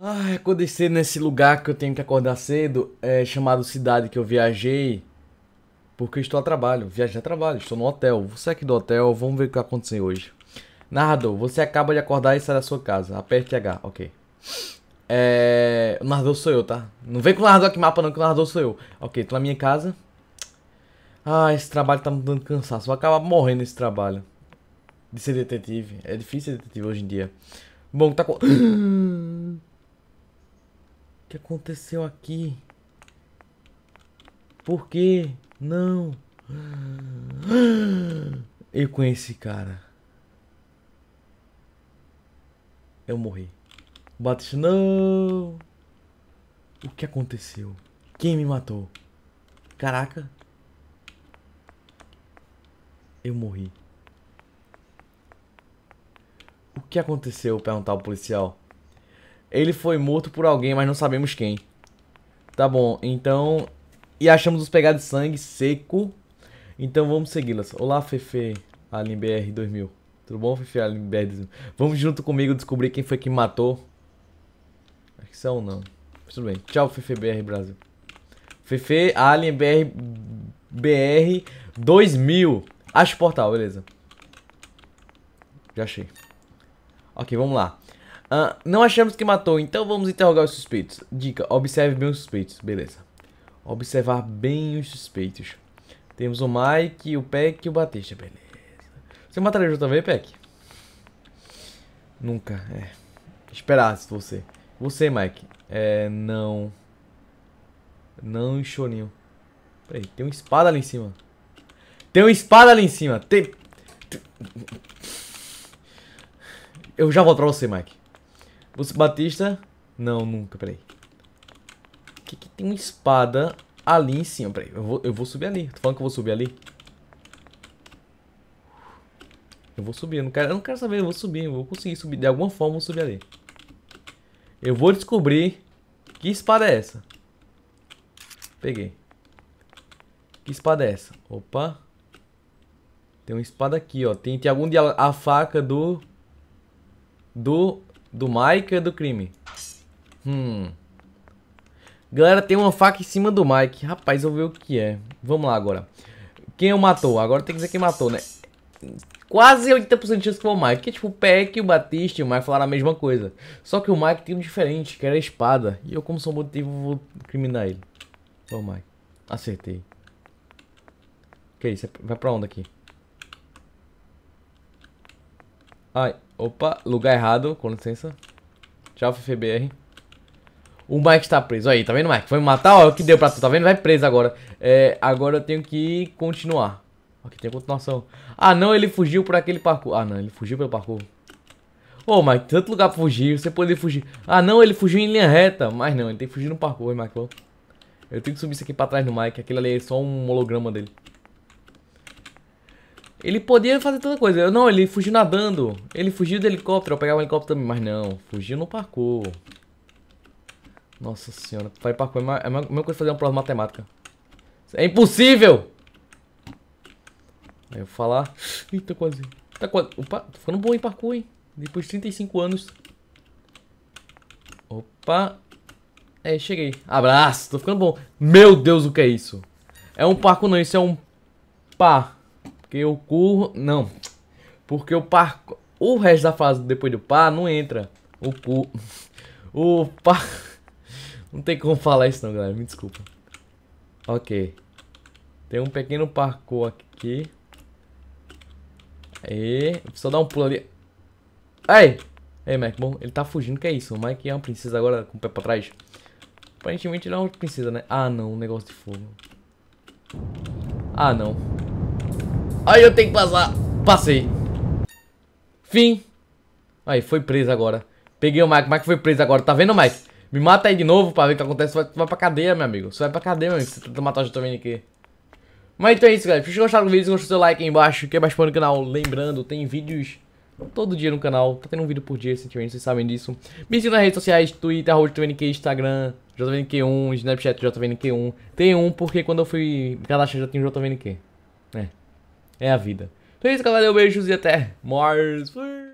Ah, acordei nesse lugar que eu tenho que acordar cedo, é chamado cidade que eu viajei, porque estou a trabalho, viajei a trabalho, estou no hotel. Você aqui do hotel, vamos ver o que vai acontecer hoje. Narrador, você acaba de acordar e sai da sua casa. Aperte H, ok. É... O narrador sou eu, tá? Não vem com o narrador aqui mapa não, que o narrador sou eu. Ok, tô na minha casa. Ah, esse trabalho tá me dando cansaço, vou acabar morrendo nesse trabalho. De ser detetive, é difícil ser detetive hoje em dia. Bom, tá com... que aconteceu aqui? Por quê? Não. Eu conheci cara. Eu morri. Batista, não. O que aconteceu? Quem me matou? Caraca. Eu morri. O que aconteceu? Perguntar ao policial. Ele foi morto por alguém, mas não sabemos quem. Tá bom, então... E achamos os pegados de sangue seco. Então vamos segui-las. Olá, Fefe Alien BR 2000. Tudo bom, Fefe Alien BR 2000? Vamos junto comigo descobrir quem foi que matou. Acho que são é não. tudo bem. Tchau, Fefe BR Brasil. Fefe Alien BR, BR 2000. Acho o portal, beleza. Já achei. Ok, vamos lá. Ah, não achamos que matou, então vamos interrogar os suspeitos. Dica, observe bem os suspeitos. Beleza. Observar bem os suspeitos. Temos o Mike, o Peck e o Batista. Beleza. Você mataria o também, Peck? Nunca, é. Esperasse você. Você, Mike. É, não. Não, chorinho. Peraí, tem uma espada ali em cima. Tem uma espada ali em cima. Tem... Eu já volto pra você, Mike. Você, Batista? Não, nunca, peraí. Que que tem uma espada ali em cima? Peraí, eu vou, eu vou subir ali. Tô falando que eu vou subir ali? Eu vou subir, eu não quero, eu não quero saber, eu vou subir, eu vou conseguir subir. De alguma forma eu vou subir ali. Eu vou descobrir que espada é essa. Peguei. Que espada é essa? Opa. Tem uma espada aqui, ó. Tem, tem algum dia a faca do... Do do Mike ou é do crime? Hum. Galera, tem uma faca em cima do Mike. Rapaz, eu vou ver o que é. Vamos lá agora. Quem eu matou? Agora tem que dizer quem matou, né? Quase 80% de chance que foi o Mike. Porque, é tipo, o Peck, o Batista e o Mike falaram a mesma coisa. Só que o Mike tem um diferente, que era a espada. E eu, como sou motivo, vou criminar ele. Foi o Mike. Acertei. Que isso? Vai pra onde aqui? Ai. Opa, lugar errado, com licença. Tchau, FFBR. O Mike tá preso. Aí, tá vendo, Mike? Foi me matar, ó, o que deu pra tu, tá vendo? Vai preso agora. É, agora eu tenho que continuar. Aqui tem continuação. Ah, não, ele fugiu por aquele parkour. Ah, não, ele fugiu pelo parkour. Ô, oh, Mike, tanto lugar pra fugir, você poderia fugir. Ah, não, ele fugiu em linha reta. Mas não, ele tem que fugir no parkour, hein, Mike? Eu tenho que subir isso aqui pra trás do Mike. Aquilo ali é só um holograma dele. Ele podia fazer tanta coisa. Eu, não, ele fugiu nadando. Ele fugiu do helicóptero. Eu pegava o helicóptero também, mas não. Fugiu no parkour. Nossa senhora. Fazer parkour é, é a mesma coisa fazer uma prova de matemática. É impossível! Aí eu falar... Eita, quase... Tá quase... Opa, tô ficando bom em parkour, hein? Depois de 35 anos. Opa. É, cheguei. Abraço, tô ficando bom. Meu Deus, o que é isso? É um parkour não, isso é um... Pá. Porque o curro. Não. Porque o par. O resto da fase depois do par não entra. O cu. O par. Não tem como falar isso não, galera. Me desculpa. Ok. Tem um pequeno parkour aqui. E só dar um pulo ali. Aí! aí Mac, bom, ele tá fugindo, que é isso? O Mike é uma princesa agora com o pé pra trás. Aparentemente ele é uma princesa, né? Ah, não, um negócio de fogo. Ah, não. Aí eu tenho que passar. Passei. Fim. Aí, foi preso agora. Peguei o Mike. O Mike foi preso agora. Tá vendo, Mike? Me mata aí de novo pra ver o que acontece. Vai, vai pra cadeia, meu amigo. Você vai pra cadeia, meu amigo. Você tenta matar o Jotamine aqui. Mas então é isso, galera. Se gostaram do vídeo, deixa o seu like aí embaixo. Quem é mais fã do canal, lembrando, tem vídeos todo dia no canal. Tá tendo um vídeo por dia recentemente, vocês sabem disso. Me siga nas redes sociais, Twitter, JVNQ, Instagram, JVNQ1, Snapchat, JVNQ1. Tem um porque quando eu fui cadastrar já tinha JVNQ é a vida. Então é isso, galera. Beijos e até mais.